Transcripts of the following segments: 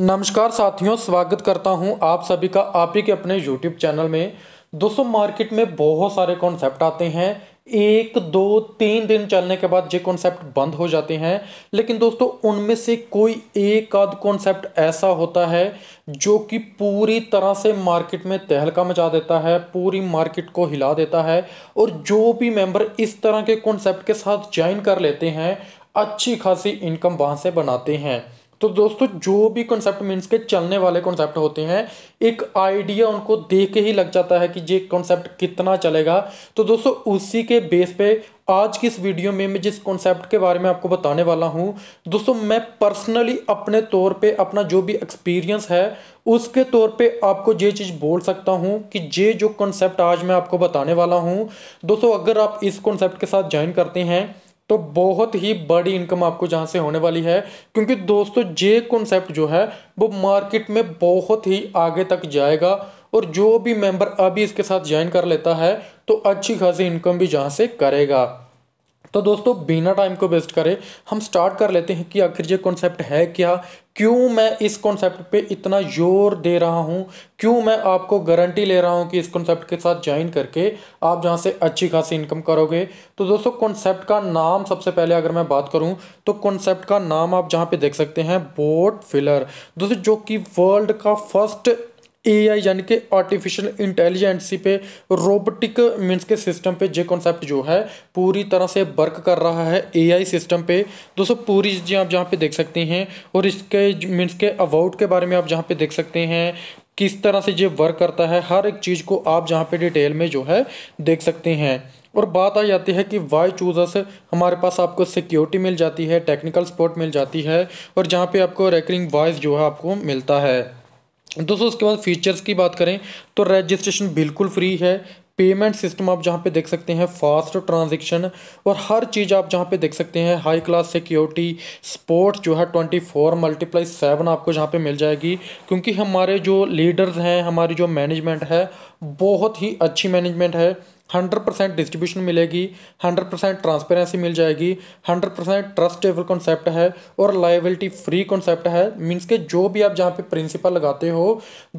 नमस्कार साथियों स्वागत करता हूं आप सभी का आप ही के अपने YouTube चैनल में दोस्तों मार्केट में बहुत सारे कॉन्सेप्ट आते हैं एक दो तीन दिन चलने के बाद ये कॉन्सेप्ट बंद हो जाते हैं लेकिन दोस्तों उनमें से कोई एक आध कॉन्सेप्ट ऐसा होता है जो कि पूरी तरह से मार्केट में तहलका मचा देता है पूरी मार्केट को हिला देता है और जो भी मेंबर इस तरह के कॉन्सेप्ट के साथ ज्वाइन कर लेते हैं अच्छी खासी इनकम वहाँ से बनाते हैं तो दोस्तों जो भी कॉन्सेप्ट मीन्स के चलने वाले कॉन्सेप्ट होते हैं एक आइडिया उनको देख के ही लग जाता है कि ये कॉन्सेप्ट कितना चलेगा तो दोस्तों उसी के बेस पे आज की इस वीडियो में मैं जिस कॉन्सेप्ट के बारे में आपको बताने वाला हूँ दोस्तों मैं पर्सनली अपने तौर पे अपना जो भी एक्सपीरियंस है उसके तौर पे आपको ये चीज़ बोल सकता हूँ कि ये जो कॉन्सेप्ट आज मैं आपको बताने वाला हूँ दोस्तों अगर आप इस कॉन्सेप्ट के साथ ज्वाइन करते हैं तो बहुत ही बड़ी इनकम आपको जहाँ से होने वाली है क्योंकि दोस्तों ये कॉन्सेप्ट जो है वो मार्केट में बहुत ही आगे तक जाएगा और जो भी मेंबर अभी इसके साथ ज्वाइन कर लेता है तो अच्छी खासी इनकम भी जहाँ से करेगा तो दोस्तों बिना टाइम को वेस्ट करें हम स्टार्ट कर लेते हैं कि आखिर ये कॉन्सेप्ट है क्या क्यों मैं इस कॉन्सेप्ट पे इतना जोर दे रहा हूँ क्यों मैं आपको गारंटी ले रहा हूँ कि इस कॉन्सेप्ट के साथ ज्वाइन करके आप जहाँ से अच्छी खासी इनकम करोगे तो दोस्तों कॉन्सेप्ट का नाम सबसे पहले अगर मैं बात करूँ तो कॉन्सेप्ट का नाम आप जहाँ पे देख सकते हैं बोट फिलर दोस्तों जो कि वर्ल्ड का फर्स्ट ए आई यानी कि आर्टिफिशियल इंटेलिजेंसी पे रोबोटिक मीन्स के सिस्टम पे जे कॉन्सेप्ट जो है पूरी तरह से वर्क कर रहा है ए आई सिस्टम पे दोस्तों पूरी चीज़ें आप जहाँ पे देख सकते हैं और इसके मीन्स के अबाउट के बारे में आप जहाँ पे देख सकते हैं किस तरह से ये वर्क करता है हर एक चीज़ को आप जहाँ पे डिटेल में जो है देख सकते हैं और बात आ जाती है कि वाई चूजर्स हमारे पास आपको सिक्योरिटी मिल जाती है टेक्निकल सपोर्ट मिल जाती है और जहाँ पे आपको रेकरिंग वॉइस जो है आपको मिलता है दोस्तों उसके बाद फीचर्स की बात करें तो रजिस्ट्रेशन बिल्कुल फ्री है पेमेंट सिस्टम आप जहाँ पे देख सकते हैं फास्ट ट्रांजेक्शन और हर चीज़ आप जहाँ पे देख सकते हैं हाई क्लास सिक्योरिटी स्पोर्ट्स जो है ट्वेंटी फोर मल्टीप्लाई सेवन आपको जहाँ पे मिल जाएगी क्योंकि हमारे जो लीडर्स हैं हमारी जो मैनेजमेंट है बहुत ही अच्छी मैनेजमेंट है हंड्रेड परसेंट डिस्ट्रीब्यूशन मिलेगी हंड्रेड परसेंट ट्रांसपेरेंसी मिल जाएगी हंड्रेड परसेंट ट्रस्टेबल कॉन्सेप्ट है और लाइबिलिटी फ्री कॉन्सेप्ट है मीन्स के जो भी आप जहाँ पे प्रिंसिपल लगाते हो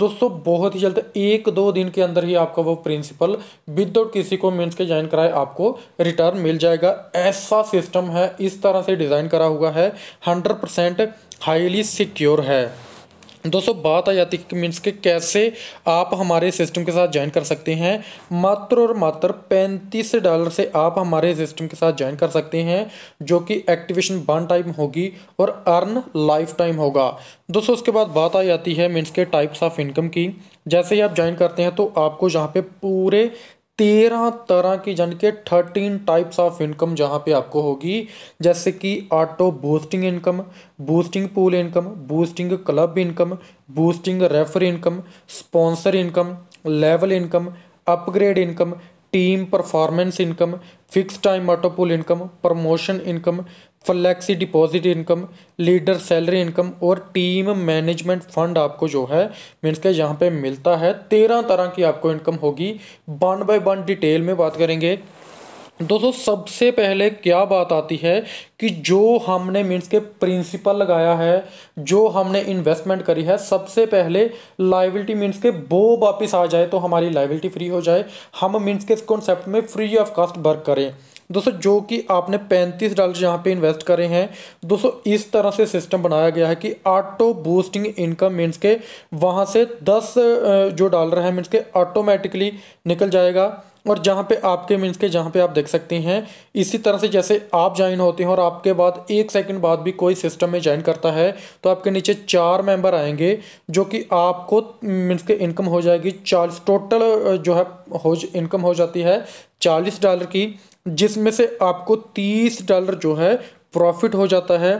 दोस्तों बहुत ही जल्द एक दो दिन के अंदर ही आपका वो प्रिंसिपल विदाउट किसी को मीन्स के ज्वाइन कराए आपको रिटर्न मिल जाएगा ऐसा सिस्टम है इस तरह से डिज़ाइन करा हुआ है हंड्रेड परसेंट हाईली सिक्योर है दोस्तों बात आ जाती है मीन्स के कैसे आप हमारे सिस्टम के साथ ज्वाइन कर सकते हैं मात्र और मात्र पैंतीस डॉलर से आप हमारे सिस्टम के साथ ज्वाइन कर सकते हैं जो कि एक्टिवेशन वन टाइम होगी और अर्न लाइफ टाइम होगा दोस्तों उसके बाद बात आ जाती है मीन्स के टाइप्स ऑफ इनकम की जैसे ही आप ज्वाइन करते हैं तो आपको यहाँ पे पूरे तेरह तरह की यानी के थर्टीन टाइप्स ऑफ इनकम जहाँ पे आपको होगी जैसे कि auto boosting income boosting pool income boosting club income boosting refer income sponsor income level income upgrade income team performance income fix time auto income promotion income flexi deposit income leader salary income और team management fund आपको जो है means के यहाँ पे मिलता है तेरह तरह की आपको इनकम होगी वन बाय वन डिटेल में बात करेंगे दोस्तों सबसे पहले क्या बात आती है कि जो हमने मीन्स के प्रिंसिपल लगाया है जो हमने इन्वेस्टमेंट करी है सबसे पहले लाइबिलिटी मीन्स के वो वापस आ जाए तो हमारी लाइबिलिटी फ्री हो जाए हम मीन्स के इस कॉन्सेप्ट में फ्री ऑफ कॉस्ट वर्क करें दोस्तों जो कि आपने पैंतीस डॉलर यहाँ पे इन्वेस्ट करे हैं दोस्तों इस तरह से सिस्टम बनाया गया है कि ऑटो बूस्टिंग इनकम मीन्स के वहाँ से दस जो डॉलर है मीन्स के ऑटोमेटिकली निकल जाएगा और जहाँ पे आपके मीन्स के जहाँ पे आप देख सकते हैं इसी तरह से जैसे आप ज्वाइन होते हैं और आपके बाद एक सेकंड बाद भी कोई सिस्टम में ज्वाइन करता है तो आपके नीचे चार मेंबर आएंगे जो कि आपको मीन्स के इनकम हो जाएगी चालीस टोटल जो है हो इनकम हो जाती है चालीस डॉलर की जिसमें से आपको तीस डॉलर जो है प्रॉफिट हो जाता है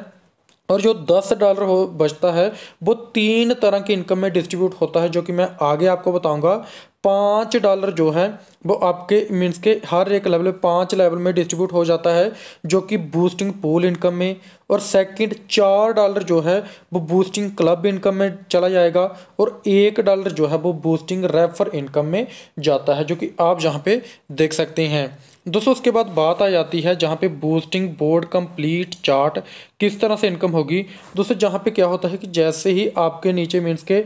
और जो दस डॉलर हो बचता है वो तीन तरह की इनकम में डिस्ट्रीब्यूट होता है जो कि मैं आगे आपको बताऊंगा पाँच डॉलर जो है वो आपके मीन्स के हर एक लेवल पाँच लेवल में डिस्ट्रीब्यूट हो जाता है जो कि बूस्टिंग पूल इनकम में और सेकंड चार डॉलर जो है वो बूस्टिंग क्लब इनकम में चला जाएगा और एक डॉलर जो है वो बूस्टिंग रेफर इनकम में जाता है जो कि आप यहाँ पे देख सकते हैं दोस्तों उसके बाद बात आ जाती है जहाँ पे बूस्टिंग बोर्ड कंप्लीट चार्ट किस तरह से इनकम होगी दोस्तों जहाँ पे क्या होता है कि जैसे ही आपके नीचे मीन्स के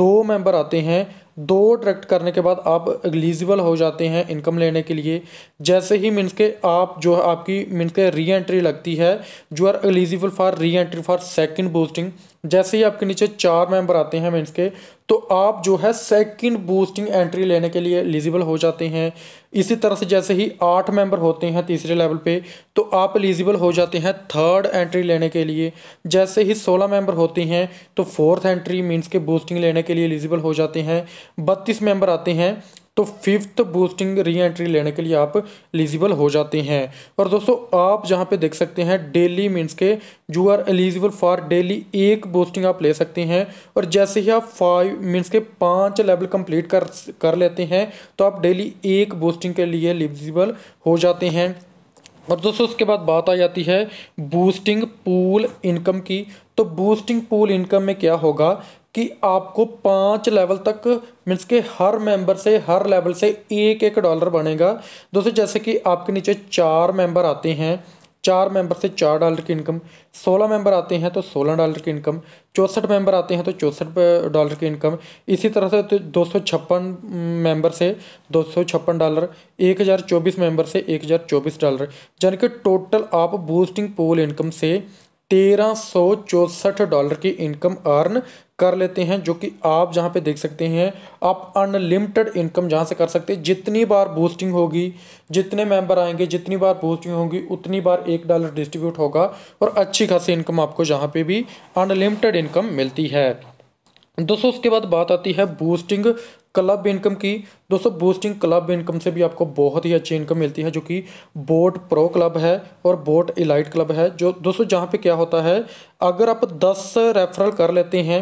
दो मेंबर आते हैं दो डायरेक्ट करने के बाद आप एलिजिबल हो जाते हैं इनकम लेने के लिए जैसे ही मीन्स के आप जो है आपकी मीन्स के री एंट्री लगती है you are eligible for reentry for second boosting जैसे ही आपके नीचे चार मेंबर आते हैं मीन्स के तो आप जो है सेकंड बूस्टिंग एंट्री लेने के लिए एलिजिबल हो जाते हैं इसी तरह से जैसे ही आठ मेंबर होते हैं तीसरे लेवल पे तो आप एलिजिबल हो जाते हैं थर्ड एंट्री लेने के लिए जैसे ही सोलह मेंबर होते हैं तो फोर्थ एंट्री मींस के बूस्टिंग लेने के लिए एलिजिबल हो जाते हैं बत्तीस मेंबर आते हैं तो फिफ्थ बूस्टिंग री एंट्री लेने के लिए आप एलिजिबल हो जाते हैं और दोस्तों आप जहाँ पे देख सकते हैं डेली मीन्स के you are eligible for daily एक बूस्टिंग आप ले सकते हैं और जैसे ही आप फाइव मीन्स के पांच लेवल कंप्लीट कर कर लेते हैं तो आप डेली एक बूस्टिंग के लिए एलिजिबल हो जाते हैं और दोस्तों उसके बाद बात आ जाती है बूस्टिंग पूल इनकम की तो बूस्टिंग पूल इनकम में क्या होगा कि आपको पाँच लेवल तक मीन्स के हर मेंबर से हर लेवल से एक एक डॉलर बनेगा दोस्तों जैसे कि आपके नीचे चार मेंबर आते हैं चार मेंबर से चार डॉलर की इनकम सोलह मेंबर आते हैं तो सोलह डॉलर की इनकम चौंसठ मेंबर आते हैं तो चौंसठ डॉलर की इनकम इसी तरह से तो दो सौ छप्पन मेंबर से दो सौ छप्पन डॉलर एक हज़ार चौबीस मेंबर से एक हज़ार चौबीस डॉलर यानी कि टोटल आप बूस्टिंग पोल इनकम से तेरह सौ चौंसठ डॉलर की इनकम अर्न कर लेते हैं जो कि आप जहाँ पे देख सकते हैं आप अनलिमिटेड इनकम जहाँ से कर सकते हैं जितनी बार बूस्टिंग होगी जितने मेंबर आएंगे जितनी बार बूस्टिंग होगी उतनी बार एक डॉलर डिस्ट्रीब्यूट होगा और अच्छी खासी इनकम आपको जहाँ पे भी अनलिमिटेड इनकम मिलती है दोस्तों उसके बाद बात आती है बूस्टिंग क्लब इनकम की दोस्तों बूस्टिंग क्लब इनकम से भी आपको बहुत ही अच्छी इनकम मिलती है जो कि बोट प्रो क्लब है और बोट इलाइट क्लब है जो दोस्तों जहाँ पे क्या होता है अगर आप दस रेफरल कर लेते हैं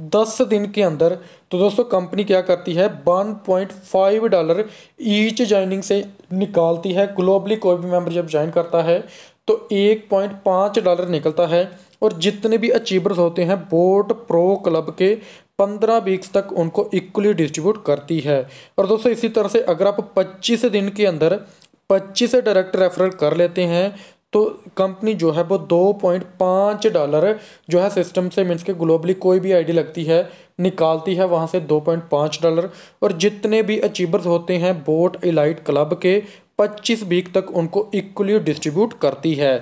दस दिन के अंदर तो दोस्तों कंपनी क्या करती है one point five dollar each joining से निकालती है ग्लोबली कोई भी मेंबर जब ज्वाइन करता है तो एक पॉइंट पाँच डॉलर निकलता है और जितने भी अचीवर्स होते हैं बोट प्रो क्लब के पंद्रह वीक्स तक उनको इक्वली डिस्ट्रीब्यूट करती है और दोस्तों इसी तरह से अगर आप पच्चीस दिन के अंदर पच्चीस डायरेक्ट रेफरल कर लेते हैं तो कंपनी जो है वो दो पॉइंट पाँच डॉलर जो है सिस्टम से मीन्स के ग्लोबली कोई भी आईडी लगती है निकालती है वहाँ से दो पॉइंट पाँच डॉलर और जितने भी अचीवर्स होते हैं बोट इलाइट क्लब के पच्चीस वीक तक उनको इक्वली डिस्ट्रीब्यूट करती है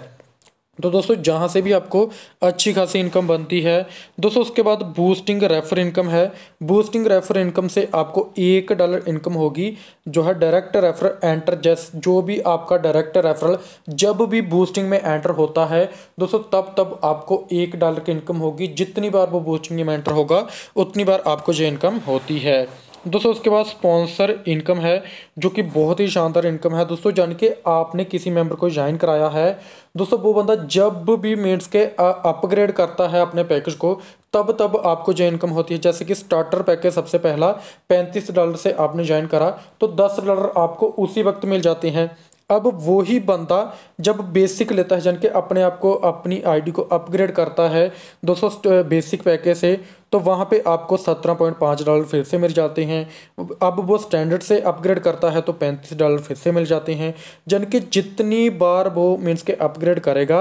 तो दोस्तों जहाँ से भी आपको अच्छी खासी इनकम बनती है दोस्तों उसके बाद बूस्टिंग रेफर इनकम है बूस्टिंग रेफर इनकम से आपको एक डॉलर इनकम होगी जो है डायरेक्ट रेफर एंटर जैस जो भी आपका डायरेक्ट रेफरल जब भी बूस्टिंग में एंटर होता है दोस्तों तब तब आपको एक डॉलर की इनकम होगी जितनी बार वो बूस्टिंग में एंटर होगा उतनी बार आपको जो इनकम होती है दोस्तों उसके बाद स्पॉन्सर इनकम है जो कि बहुत ही शानदार इनकम है दोस्तों जान के आपने किसी मेंबर को ज्वाइन कराया है दोस्तों वो बंदा जब भी मेट्स के अपग्रेड करता है अपने पैकेज को तब तब आपको जो इनकम होती है जैसे कि स्टार्टर पैकेज सबसे पहला पैंतीस डॉलर से आपने ज्वाइन करा तो दस डॉलर आपको उसी वक्त मिल जाते हैं अब वो ही बंदा जब बेसिक लेता है जन के अपने आप को अपनी आईडी को अपग्रेड करता है 200 बेसिक पैकेज से तो वहाँ पे आपको 17.5 डॉलर फिर से मिल जाते हैं अब वो स्टैंडर्ड से अपग्रेड करता है तो 35 डॉलर फिर से मिल जाते हैं जन के जितनी बार वो मीन्स के अपग्रेड करेगा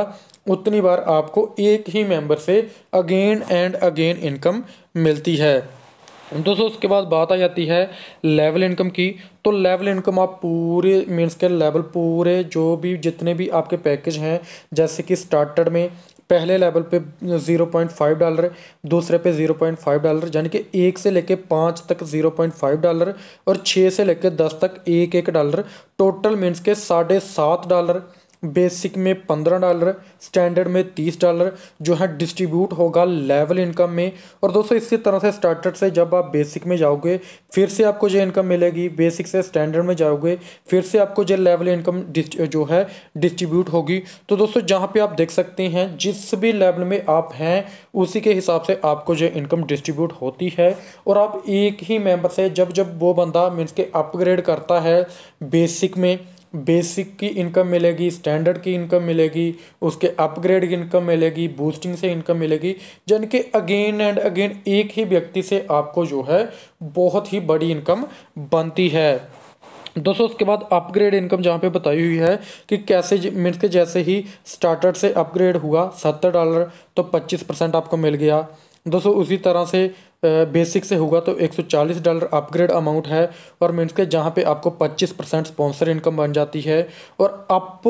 उतनी बार आपको एक ही मेम्बर से अगेन एंड अगेन इनकम मिलती है दोस्तों उसके बाद बात आ जाती है लेवल इनकम की तो लेवल इनकम आप पूरे मीन्स के लेवल पूरे जो भी जितने भी आपके पैकेज हैं जैसे कि स्टार्टर में पहले लेवल पे ज़ीरो पॉइंट फाइव डॉलर दूसरे पे ज़ीरो पॉइंट फाइव डॉलर यानी कि एक से लेके पाँच तक ज़ीरो पॉइंट फाइव डॉलर और छः से लेके दस तक एक एक डॉलर टोटल मीन्स के साढ़े सात डॉलर बेसिक में पंद्रह डॉलर स्टैंडर्ड में तीस डॉलर जो है डिस्ट्रीब्यूट होगा लेवल इनकम में और दोस्तों इसी तरह से स्टार्टर से जब आप बेसिक में जाओगे फिर से आपको जो इनकम मिलेगी बेसिक से स्टैंडर्ड में जाओगे फिर से आपको जो लेवल इनकम जो है डिस्ट्रीब्यूट होगी तो दोस्तों जहाँ पर आप देख सकते हैं जिस भी लेवल में आप हैं उसी के हिसाब से आपको जो इनकम डिस्ट्रीब्यूट होती है और आप एक ही मेम्बर से जब जब वो बंदा मीन्स के अपग्रेड करता है बेसिक में बेसिक की इनकम मिलेगी स्टैंडर्ड की इनकम मिलेगी उसके अपग्रेड की इनकम मिलेगी बूस्टिंग से इनकम मिलेगी जन कि अगेन एंड अगेन एक ही व्यक्ति से आपको जो है बहुत ही बड़ी इनकम बनती है दोस्तों उसके बाद अपग्रेड इनकम जहाँ पे बताई हुई है कि कैसे मिनट के जैसे ही स्टार्टर से अपग्रेड हुआ सत्तर डॉलर तो पच्चीस परसेंट आपको मिल गया दोस्तों उसी तरह से बेसिक से होगा तो 140 डॉलर अपग्रेड अमाउंट है और मीन्स के जहाँ पे आपको 25 परसेंट स्पॉन्सर इनकम बन जाती है और अप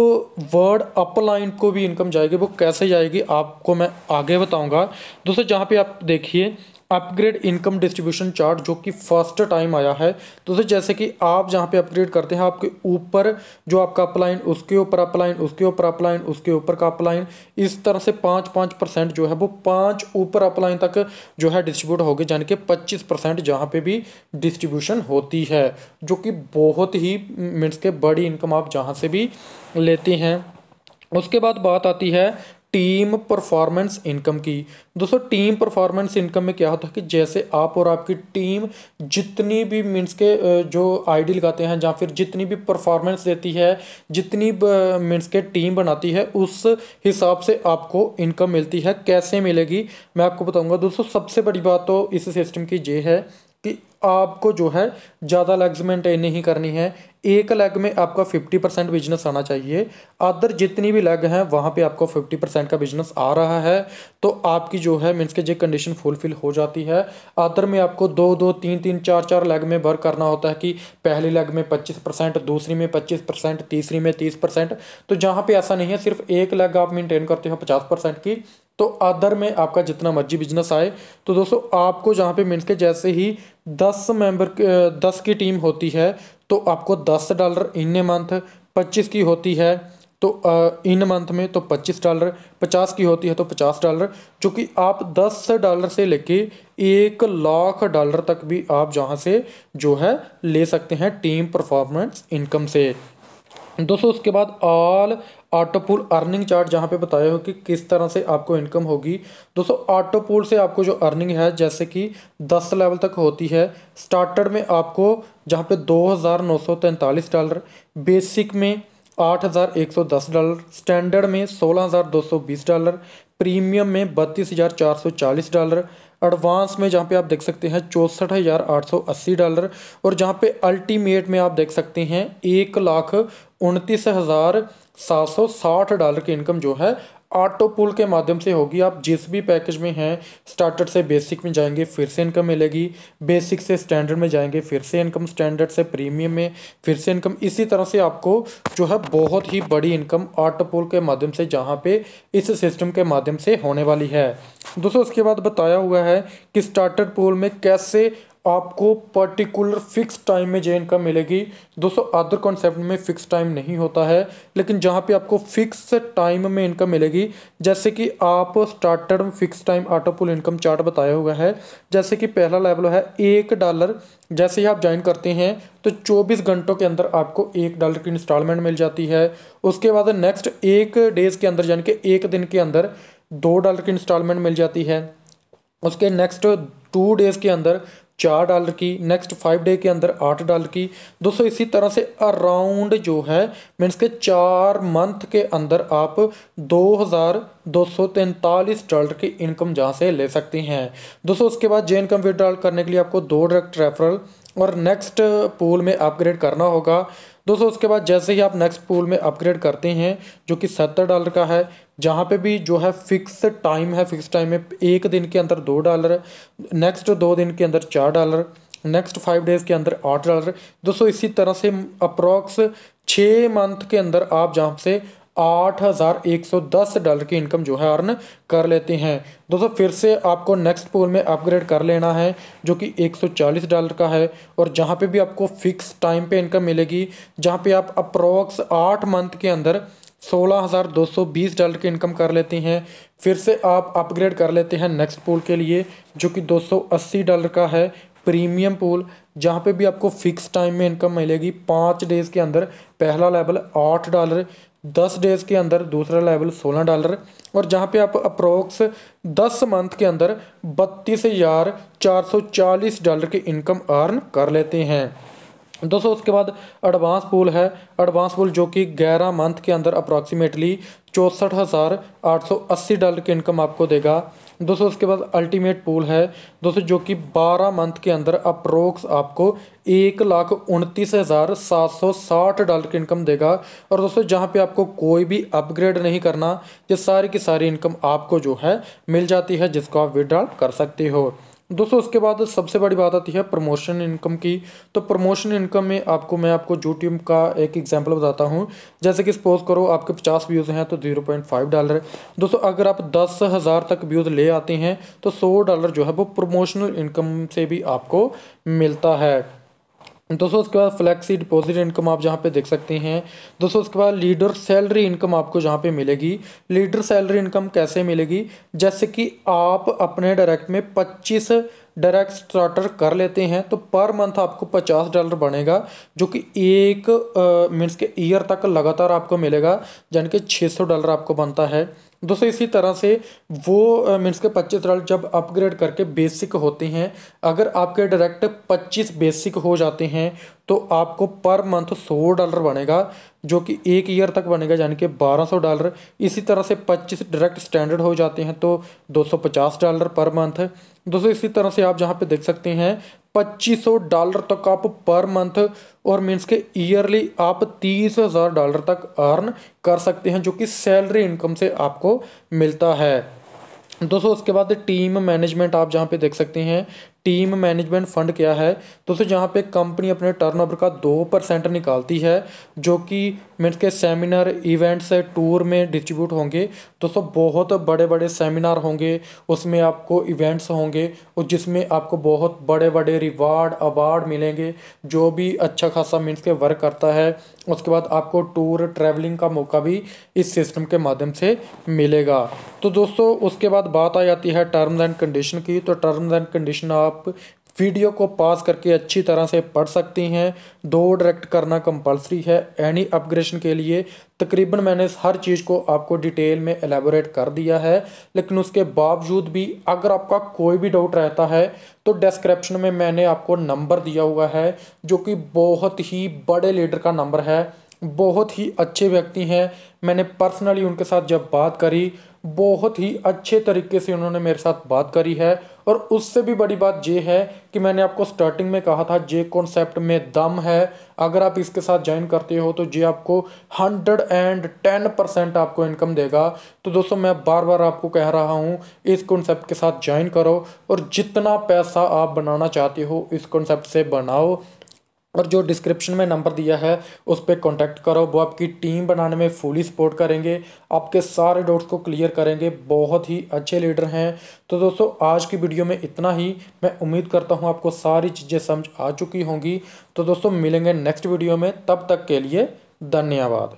वर्ड अप लाइन को भी इनकम जाएगी वो कैसे जाएगी आपको मैं आगे बताऊंगा दोस्तों जहाँ पे आप देखिए अपग्रेड इनकम डिस्ट्रीब्यूशन चार्ट जो कि फर्स्ट टाइम आया है तो जैसे कि आप जहाँ पे अपग्रेड करते हैं आपके ऊपर जो आपका अपलाइन उसके ऊपर अपलाइन उसके ऊपर अपलाइन उसके ऊपर का अपलाइन इस तरह से पाँच पाँच परसेंट जो है वो पाँच ऊपर अपलाइन तक जो है डिस्ट्रीब्यूट हो गए यानी कि पच्चीस परसेंट जहाँ पर भी डिस्ट्रीब्यूशन होती है जो कि बहुत ही मीन्स के बड़ी इनकम आप जहाँ से भी लेते हैं उसके बाद बात आती है टीम परफॉर्मेंस इनकम की दोस्तों टीम परफॉर्मेंस इनकम में क्या होता है कि जैसे आप और आपकी टीम जितनी भी मीन्स के जो आईडी लगाते हैं या फिर जितनी भी परफॉर्मेंस देती है जितनी मीन्स के टीम बनाती है उस हिसाब से आपको इनकम मिलती है कैसे मिलेगी मैं आपको बताऊंगा दोस्तों सबसे बड़ी बात तो इस सिस्टम की ये है कि आपको जो है ज़्यादा लग्ज मेंटेन नहीं करनी है एक लेग में आपका फिफ्टी परसेंट बिजनेस आना चाहिए अदर जितनी भी लेग हैं वहाँ पे आपको फिफ्टी परसेंट का बिजनेस आ रहा है तो आपकी जो है मीन्स के जो कंडीशन फुलफिल हो जाती है अदर में आपको दो दो तीन तीन चार चार लेग में वर्क करना होता है कि पहले लेग में पच्चीस परसेंट दूसरी में पच्चीस परसेंट तीसरी में तीस परसेंट तो जहाँ पर ऐसा नहीं है सिर्फ एक लेग आप मेनटेन करते हो पचास परसेंट की तो अदर में आपका जितना मर्जी बिजनेस आए तो दोस्तों आपको जहाँ पे मीन्स के जैसे ही दस मेंबर दस की टीम होती है तो आपको दस डॉलर इन ए मंथ पच्चीस की होती है तो इन मंथ में तो पच्चीस डॉलर पचास की होती है तो पचास डॉलर जो आप दस डॉलर से लेके एक लाख डॉलर तक भी आप जहाँ से जो है ले सकते हैं टीम परफॉर्मेंस इनकम से दोस्तों उसके बाद ऑल आटोपूल अर्निंग चार्ट जहाँ पे बताया हो कि किस तरह से आपको इनकम होगी दोस्तों आटोपूल से आपको जो अर्निंग है जैसे कि दस लेवल तक होती है स्टार्टर में आपको जहाँ पे दो हज़ार नौ सौ तैंतालीस डॉलर बेसिक में आठ हज़ार एक सौ दस डॉलर स्टैंडर्ड में सोलह हज़ार दो सौ बीस डॉलर प्रीमियम में बत्तीस हज़ार चार सौ चालीस डॉलर एडवांस में जहाँ पे आप देख सकते हैं चौंसठ हज़ार आठ सौ अस्सी डॉलर और जहाँ पे अल्टीमेट में आप देख सकते हैं एक लाख उनतीस हज़ार 760 डॉलर की इनकम जो है ऑटो पुल के माध्यम से होगी आप जिस भी पैकेज में हैं स्टार्टर से बेसिक में जाएंगे फिर से इनकम मिलेगी बेसिक से स्टैंडर्ड में जाएंगे फिर से इनकम स्टैंडर्ड से प्रीमियम में फिर से इनकम इसी तरह से आपको जो है बहुत ही बड़ी इनकम ऑटो पुल के माध्यम से जहाँ पे इस सिस्टम के माध्यम से होने वाली है दोस्तों उसके बाद बताया हुआ है कि स्टार्टर पुल में कैसे आपको पर्टिकुलर फिक्स टाइम में जे इनकम मिलेगी दोस्तों अदर कॉन्सेप्ट में फिक्स टाइम नहीं होता है लेकिन जहाँ पे आपको फिक्स टाइम में इनकम मिलेगी जैसे कि आप starter fix time auto pool income chart बताया हुआ है जैसे कि पहला लेवल है एक डॉलर जैसे ही आप ज्वाइन करते हैं तो 24 घंटों के अंदर आपको एक डॉलर की इंस्टॉलमेंट मिल जाती है उसके बाद नेक्स्ट एक डेज़ के अंदर यानी कि एक दिन के अंदर दो डॉलर की इंस्टॉलमेंट मिल जाती है उसके नेक्स्ट टू डेज़ के अंदर चार डॉलर की नेक्स्ट फाइव डे के अंदर आठ डॉलर की दोस्तों इसी तरह से अराउंड जो है मीन्स के चार मंथ के अंदर आप दो हज़ार दो सौ तैंतालीस डॉलर की इनकम जहाँ से ले सकती हैं दोस्तों उसके बाद जे इनकम विड्रॉल करने के लिए आपको दो डायरेक्ट रेफरल और नेक्स्ट पूल में अपग्रेड करना होगा दोस्तों उसके बाद जैसे ही आप नेक्स्ट पूल में अपग्रेड करते हैं जो कि सत्तर डॉलर का है जहाँ पे भी जो है फिक्स टाइम है फिक्स टाइम में एक दिन के अंदर दो डॉलर नेक्स्ट दो दिन के अंदर चार डॉलर नेक्स्ट फाइव डेज़ के अंदर आठ डॉलर दोस्तों इसी तरह से अप्रॉक्स छः मंथ के अंदर आप जहाँ से आठ हज़ार एक सौ दस डॉलर की इनकम जो है अर्न कर लेते हैं दोस्तों फिर से आपको नेक्स्ट पोल में अपग्रेड कर लेना है जो कि एक सौ चालीस डॉलर का है और जहाँ पे भी आपको फिक्स टाइम पे इनकम मिलेगी जहाँ पे आप अप्रोक्स आठ मंथ के अंदर सोलह हज़ार दो सौ बीस डॉलर की इनकम कर लेते हैं फिर से आप अपग्रेड कर लेते हैं नेक्स्ट पूल के लिए जो कि दो सौ अस्सी डॉलर का है प्रीमियम पूल जहाँ पे भी आपको फिक्स टाइम में इनकम मिलेगी पाँच डेज़ के अंदर पहला लेवल आठ डॉलर दस डेज के अंदर दूसरा लेवल सोलह डॉलर और जहाँ पे आप अप्रोक्स दस मंथ के अंदर बत्तीस हज़ार चार सौ चालीस डॉलर की इनकम अर्न कर लेते हैं दोस्तों उसके बाद एडवांस पूल है एडवांस पूल जो कि ग्यारह मंथ के अंदर अप्रॉक्सीमेटली चौंसठ हज़ार आठ सौ अस्सी डॉलर की इनकम आपको देगा दोस्तों उसके बाद अल्टीमेट पूल है दोस्तों जो कि 12 मंथ के अंदर अप्रोक्स आपको एक लाख उनतीस हज़ार सात सौ साठ डॉलर की इनकम देगा और दोस्तों जहाँ पे आपको कोई भी अपग्रेड नहीं करना ये सारी की सारी इनकम आपको जो है मिल जाती है जिसको आप विड्रॉल कर सकते हो दोस्तों उसके बाद सबसे बड़ी बात आती है प्रमोशन इनकम की तो प्रमोशन इनकम में आपको मैं आपको यूट्यूब का एक एग्जांपल बताता हूँ जैसे कि सपोज करो आपके 50 व्यूज़ हैं तो 0.5 डॉलर दोस्तों अगर आप दस हज़ार तक व्यूज़ ले आते हैं तो 100 डॉलर जो है वो प्रमोशनल इनकम से भी आपको मिलता है दोस्तों उसके बाद फ्लैक्सी डिपॉजिट इनकम आप जहाँ पे देख सकते हैं दोस्तों उसके बाद लीडर सैलरी इनकम आपको जहाँ पे मिलेगी लीडर सैलरी इनकम कैसे मिलेगी जैसे कि आप अपने डायरेक्ट में पच्चीस डायरेक्ट स्टार्टर कर लेते हैं तो पर मंथ आपको पचास डॉलर बनेगा जो कि एक मीन्स के ईयर तक लगातार आपको मिलेगा यानी कि छः सौ डॉलर आपको बनता है दोस्तों इसी तरह से वो मीन्स के पच्चीस डॉलर जब अपग्रेड करके बेसिक होते हैं अगर आपके डायरेक्ट पच्चीस बेसिक हो जाते हैं तो आपको पर मंथ सौ डॉलर बनेगा जो कि एक ईयर तक बनेगा यानी कि बारह सौ डॉलर इसी तरह से पच्चीस डायरेक्ट स्टैंडर्ड हो जाते हैं तो दो सौ पचास डॉलर पर मंथ दोस्तों इसी तरह से आप जहाँ पे देख सकते हैं 2500 डॉलर तक आप पर मंथ और मीन्स के ईयरली आप तीस हज़ार डॉलर तक अर्न कर सकते हैं जो कि सैलरी इनकम से आपको मिलता है दोस्तों उसके बाद टीम मैनेजमेंट आप जहाँ पे देख सकते हैं टीम मैनेजमेंट फंड क्या है तो दोस्तों जहाँ पे कंपनी अपने टर्नओवर का दो परसेंट निकालती है जो कि मीन्स के सेमिनार इवेंट्स टूर में डिस्ट्रीब्यूट होंगे दोस्तों बहुत बड़े बड़े सेमिनार होंगे उसमें आपको इवेंट्स होंगे और जिसमें आपको बहुत बड़े बड़े रिवार्ड अवार्ड मिलेंगे जो भी अच्छा खासा मीन्स के वर्क करता है उसके बाद आपको टूर ट्रैवलिंग का मौका भी इस सिस्टम के माध्यम से मिलेगा तो दोस्तों उसके बाद बात आ जाती है टर्म्स एंड कंडीशन की तो टर्म्स एंड कंडीशन आप आप वीडियो को पास करके अच्छी तरह से पढ़ सकती हैं दो डायरेक्ट करना कंपलसरी है एनी अपग्रेशन के लिए तकरीबन मैंने हर चीज़ को आपको डिटेल में एलेबोरेट कर दिया है लेकिन उसके बावजूद भी अगर आपका कोई भी डाउट रहता है तो डिस्क्रिप्शन में मैंने आपको नंबर दिया हुआ है जो कि बहुत ही बड़े लीडर का नंबर है बहुत ही अच्छे व्यक्ति हैं मैंने पर्सनली उनके साथ जब बात करी बहुत ही अच्छे तरीके से उन्होंने मेरे साथ बात करी है और उससे भी बड़ी बात यह है कि मैंने आपको स्टार्टिंग में कहा था जे कॉन्सेप्ट में दम है अगर आप इसके साथ ज्वाइन करते हो तो ये आपको हंड्रेड एंड टेन परसेंट आपको इनकम देगा तो दोस्तों मैं बार बार आपको कह रहा हूँ इस कॉन्सेप्ट के साथ ज्वाइन करो और जितना पैसा आप बनाना चाहते हो इस कॉन्सेप्ट से बनाओ और जो डिस्क्रिप्शन में नंबर दिया है उस पर कॉन्टैक्ट करो वो आपकी टीम बनाने में फुली सपोर्ट करेंगे आपके सारे डाउट्स को क्लियर करेंगे बहुत ही अच्छे लीडर हैं तो दोस्तों आज की वीडियो में इतना ही मैं उम्मीद करता हूँ आपको सारी चीज़ें समझ आ चुकी होंगी तो दोस्तों मिलेंगे नेक्स्ट वीडियो में तब तक के लिए धन्यवाद